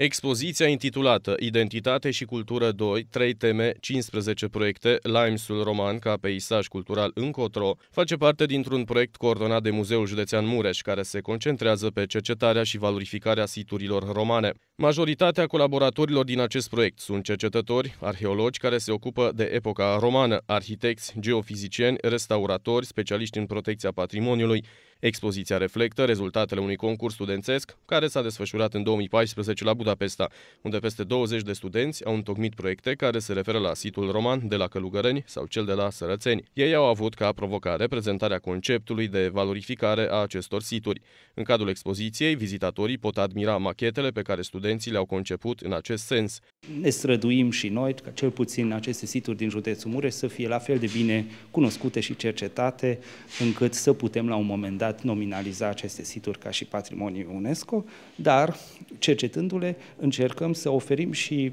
Expoziția intitulată Identitate și cultură 2, 3 teme, 15 proiecte, Limesul roman ca peisaj cultural încotro, face parte dintr-un proiect coordonat de Muzeul Județean Mureș, care se concentrează pe cercetarea și valorificarea siturilor romane. Majoritatea colaboratorilor din acest proiect sunt cercetători, arheologi care se ocupă de epoca romană, arhitecți, geofizicieni, restauratori, specialiști în protecția patrimoniului, Expoziția reflectă rezultatele unui concurs studențesc care s-a desfășurat în 2014 la Budapesta, unde peste 20 de studenți au întocmit proiecte care se referă la situl roman de la Călugăreni sau cel de la Sărățeni. Ei au avut ca provocare prezentarea conceptului de valorificare a acestor situri. În cadrul expoziției, vizitatorii pot admira machetele pe care studenții le-au conceput în acest sens. Ne străduim și noi ca cel puțin aceste situri din județul Mureș să fie la fel de bine cunoscute și cercetate încât să putem la un moment dat putat nominaliza aceste situri ca și patrimoniu UNESCO, dar cercetându-le încercăm să oferim și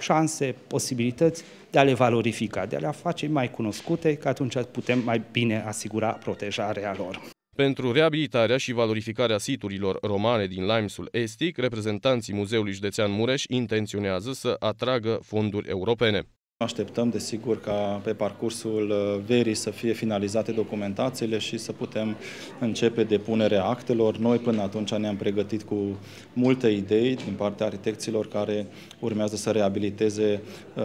șanse, posibilități de a le valorifica, de a le face mai cunoscute, că atunci putem mai bine asigura protejarea lor. Pentru reabilitarea și valorificarea siturilor romane din Limesul Estic, reprezentanții Muzeului Județean Mureș intenționează să atragă fonduri europene. Așteptăm, desigur, ca pe parcursul uh, verii să fie finalizate documentațiile și să putem începe depunerea actelor. Noi până atunci ne-am pregătit cu multe idei din partea arhitecților care urmează să reabiliteze uh,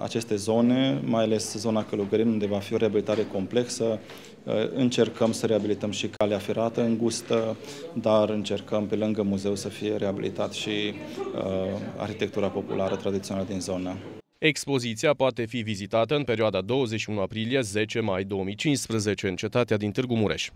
aceste zone, mai ales zona Călugărin, unde va fi o reabilitare complexă. Uh, încercăm să reabilităm și calea ferată îngustă, dar încercăm pe lângă muzeu să fie reabilitat și uh, arhitectura populară tradițională din zonă. Expoziția poate fi vizitată în perioada 21 aprilie-10 mai 2015 în cetatea din Târgu Mureș.